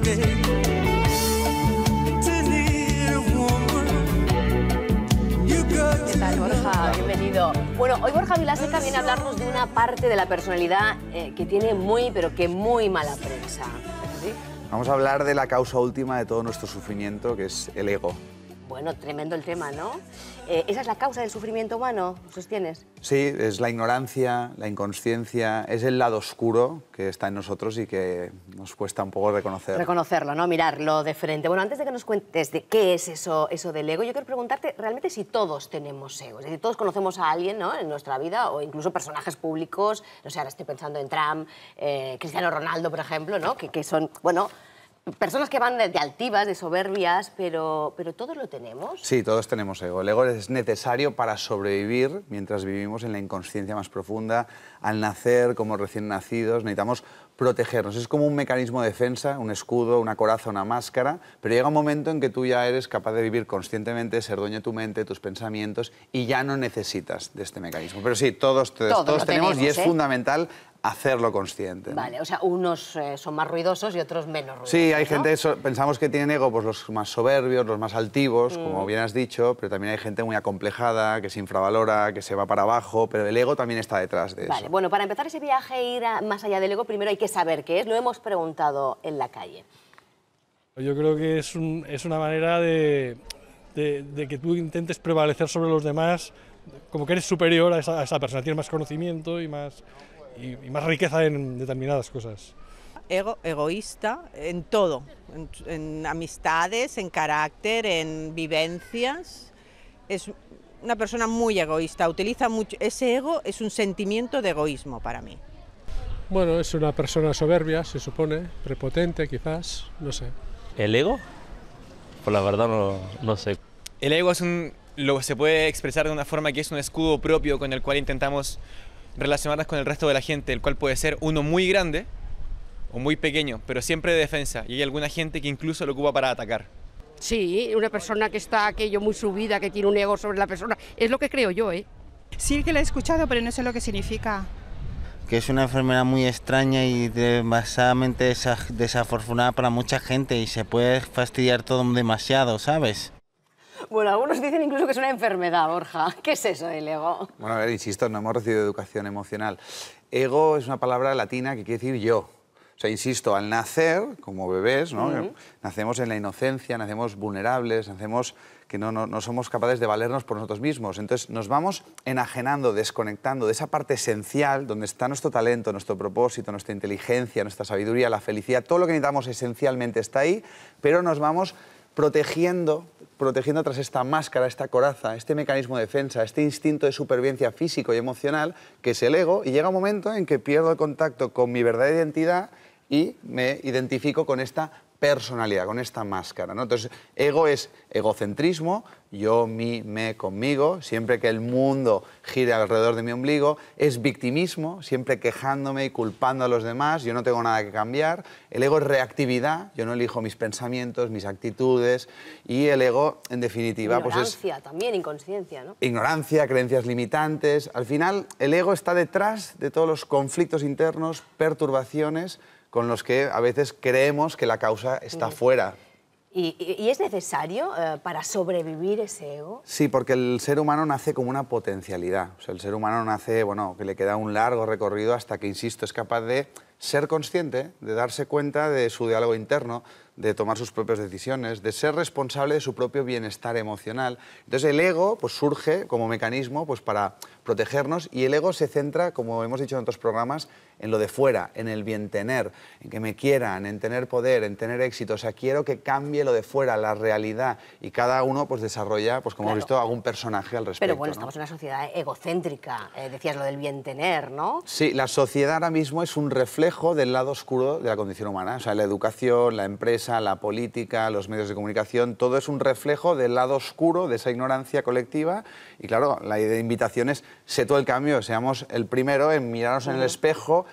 ¿Qué tal, Borja? Bienvenido. Bueno, hoy Borja Vilaseca viene a hablarnos de una parte de la personalidad eh, que tiene muy, pero que muy mala prensa. Vamos a hablar de la causa última de todo nuestro sufrimiento, que es el ego. Bueno, tremendo el tema, ¿no? Eh, ¿Esa es la causa del sufrimiento humano? ¿Sostienes? Sí, es la ignorancia, la inconsciencia, es el lado oscuro que está en nosotros y que nos cuesta un poco reconocer. Reconocerlo, ¿no? Mirarlo de frente. Bueno, antes de que nos cuentes de qué es eso, eso del ego, yo quiero preguntarte realmente si todos tenemos ego. Es decir, todos conocemos a alguien ¿no? en nuestra vida o incluso personajes públicos. No sé, ahora estoy pensando en Trump, eh, Cristiano Ronaldo, por ejemplo, ¿no? que, que son, bueno, personas que van de, altivas, de soberbias, pero, pero todos lo tenemos. Sí, todos tenemos ego. El ego es necesario para sobrevivir mientras vivimos en la inconsciencia más profunda, al nacer como recién nacidos, necesitamos protegernos. Es como un mecanismo de defensa, un escudo, una coraza, una máscara, pero llega un momento en que tú ya eres capaz de vivir conscientemente, ser dueño de tu mente, tus pensamientos, y ya no necesitas de este mecanismo. Pero sí, todos, todos, tenemos, y es ¿eh? fundamental hacerlo consciente. Vale, o sea, unos eh, son más ruidosos y otros menos ruidosos. Sí, hay gente, pensamos que tienen ego, pues los más soberbios, los más altivos, mm. como bien has dicho, pero también hay gente muy acomplejada, que se infravalora, que se va para abajo, pero el ego también está detrás de eso. Vale, bueno, para empezar ese viaje e ir más allá del ego, primero hay que saber qué es, lo hemos preguntado en la calle. Yo creo que es, una manera de, que tú intentes prevalecer sobre los demás, como que eres superior a esa, a esa persona, tienes más conocimiento y más y, más riqueza en determinadas cosas. Ego, egoísta en todo, en, amistades, en carácter, en vivencias. Es una persona muy egoísta, utiliza mucho... Ese ego es un sentimiento de egoísmo para mí. Bueno, es una persona soberbia, se supone, prepotente quizás, no sé. ¿El ego? Pues la verdad no, no sé. El ego es un, lo se puede expresar de una forma que es un escudo propio con el cual intentamos relacionadas con el resto de la gente, el cual puede ser uno muy grande o muy pequeño, pero siempre de defensa. Y hay alguna gente que incluso lo ocupa para atacar. Sí, una persona que está aquello muy subida, que tiene un ego sobre la persona, es lo que creo yo, ¿eh? Sí que la he escuchado, pero no sé lo que significa. Que es una enfermedad muy extraña y demasiadamente desafortunada para mucha gente y se puede fastidiar todo demasiado, ¿sabes? Bueno, algunos dicen incluso que es una enfermedad, Borja. ¿Qué es eso el ego? Bueno, a ver, insisto, no hemos recibido educación emocional. Ego es una palabra latina que quiere decir yo. O sea, insisto, al nacer, como bebés, ¿no? nacemos en la inocencia, nacemos vulnerables, nacemos que no, no, no, somos capaces de valernos por nosotros mismos. Entonces nos vamos enajenando, desconectando de esa parte esencial donde está nuestro talento, nuestro propósito, nuestra inteligencia, nuestra sabiduría, la felicidad, todo lo que necesitamos esencialmente está ahí, pero nos vamos protegiendo protegiendo tras esta máscara, esta coraza, este mecanismo de defensa, este instinto de supervivencia físico y emocional, que es el ego, y llega un momento en que pierdo el contacto con mi verdadera identidad y me identifico con esta personalidad, con esta máscara. ¿no? Entonces, ego es egocentrismo, yo, mí, me, conmigo, siempre que el mundo gire alrededor de mi ombligo, es victimismo, siempre quejándome y culpando a los demás, yo no tengo nada que cambiar, el ego es reactividad, yo no elijo mis pensamientos, mis actitudes, y el ego, en definitiva, pues es... Ignorancia, también inconsciencia, ¿no? Ignorancia, creencias limitantes, al final el ego está detrás de todos los conflictos internos, perturbaciones, con los que a veces creemos que la causa está fuera. ¿Y, es necesario eh, para sobrevivir ese ego? Sí, porque el ser humano nace como una potencialidad. el ser humano nace, bueno, que le queda un largo recorrido hasta que, insisto, es capaz de ser consciente, de darse cuenta de su diálogo interno, de tomar sus propias decisiones, de ser responsable de su propio bienestar emocional. Entonces el ego pues, surge como mecanismo pues, para protegernos y el ego se centra, como hemos dicho en otros programas, en lo de fuera, en el bien tener, en que me quieran, en tener poder, en tener éxito. O sea, quiero que cambie lo de fuera, la realidad. Y cada uno pues, desarrolla, pues, como hemos visto, algún personaje al respecto. Pero bueno, estamos en una sociedad egocéntrica, eh, decías lo del bien tener, ¿no? Sí, la sociedad ahora mismo es un reflejo del lado oscuro de la condición humana. O sea, la educación, la empresa, la política, los medios de comunicación, todo es un reflejo del lado oscuro de esa ignorancia colectiva. Y claro, la idea de invitación es, sé todo el cambio, seamos el primero en mirarnos en el espejo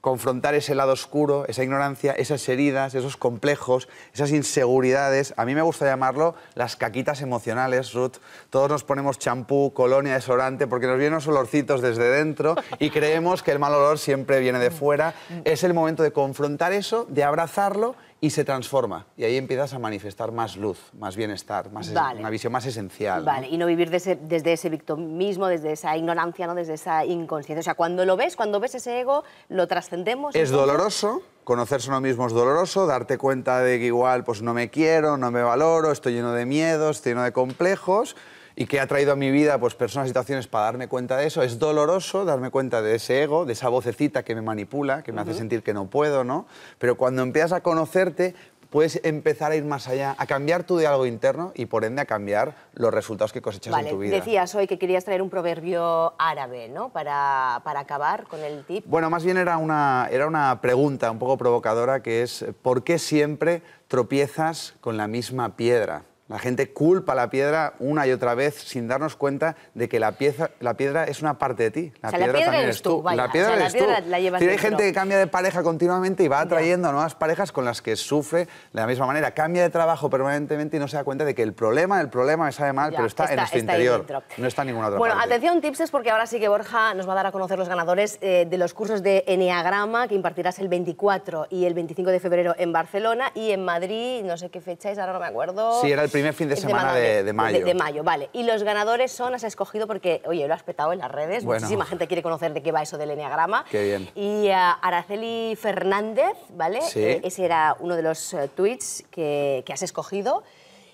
confrontar ese lado oscuro, esa ignorancia, esas heridas, esos complejos, esas inseguridades. A mí me gusta llamarlo las caquitas emocionales, Ruth. Todos nos ponemos champú, colonia, desodorante, porque nos vienen los olorcitos desde dentro y creemos que el mal olor siempre viene de fuera. Mm. Es el momento de confrontar eso, de abrazarlo y se transforma. Y ahí empiezas a manifestar más luz, más bienestar, más una visión más esencial. y no vivir desde desde ese victimismo, desde esa ignorancia, ¿no? desde esa inconsciencia. O sea, cuando lo ves, cuando ves ese ego, lo trascendemos. Es doloroso, conocerse uno mismo es doloroso, darte cuenta de que igual pues no me quiero, no me valoro, estoy lleno de miedos, estoy lleno de complejos y que ha traído a mi vida pues, personas y situaciones para darme cuenta de eso. Es doloroso darme cuenta de ese ego, de esa vocecita que me manipula, que me hace sentir que no puedo, ¿no? Pero cuando empiezas a conocerte, puedes empezar a ir más allá, a cambiar tu diálogo interno y por ende a cambiar los resultados que cosechas en tu vida. Decías hoy que querías traer un proverbio árabe, ¿no? Para, acabar con el tip. Bueno, más bien era una, era una pregunta un poco provocadora que es ¿por qué siempre tropiezas con la misma piedra? La gente culpa la piedra una y otra vez sin darnos cuenta de que la, pieza, la piedra es una parte de ti. La, piedra, la piedra, también eres tú. La piedra eres tú. Hay gente que cambia de pareja continuamente y va atrayendo a nuevas parejas con las que sufre de la misma manera. Cambia de trabajo permanentemente y no se da cuenta de que el problema, el problema es sabe mal, pero está, en nuestro interior. No está en ninguna otra bueno, parte. Bueno, atención tips es porque ahora sí que Borja nos va a dar a conocer los ganadores eh, de los cursos de Enneagrama que impartirás el 24 y el 25 de febrero en Barcelona y en Madrid, no sé qué fecha es, ahora no me acuerdo. Sí, era el primer fin de semana de, mayo. De, mayo, vale. Y los ganadores son, has escogido porque, oye, lo has petado en las redes, muchísima gente quiere conocer de qué va eso del Enneagrama. Y eh, Araceli Fernández, ¿vale? Eh, ese era uno de los eh, tweets que, has escogido.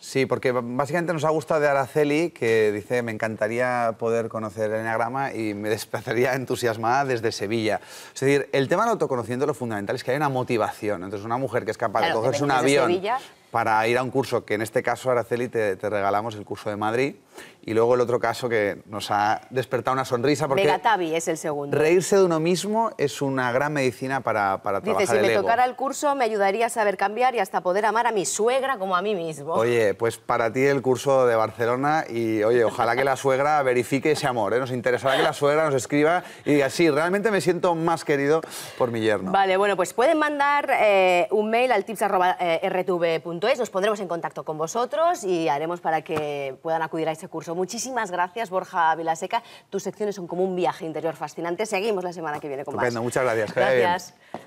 Sí, porque básicamente nos ha gustado de Araceli, que dice, me encantaría poder conocer el Enneagrama y me desplazaría entusiasmada desde Sevilla. Es decir, el tema del autoconociendo lo fundamental es que hay una motivación. Entonces, una mujer que es capaz de cogerse un avión, Sevilla para ir a un curso, que en este caso, Araceli, te, regalamos el curso de Madrid, y luego el otro caso que nos ha despertado una sonrisa porque... Megatabi es el segundo. Reírse de uno mismo es una gran medicina para, para Dice, si me tocara el curso me ayudaría a saber cambiar y hasta poder amar a mi suegra como a mí mismo. Oye, pues para ti el curso de Barcelona y, oye, ojalá que la suegra verifique ese amor. ¿eh? Nos interesará que la suegra nos escriba y diga, sí, realmente me siento más querido por mi yerno. Vale, bueno, pues pueden mandar eh, un mail al tips.rtv.es, eh, nos pondremos en contacto con vosotros y haremos para que puedan acudir a este este curso. Muchísimas gracias, Borja Vilaseca. Tus secciones son como un viaje interior fascinante. Seguimos la semana que viene con Estupendo, más. muchas gracias. Gracias.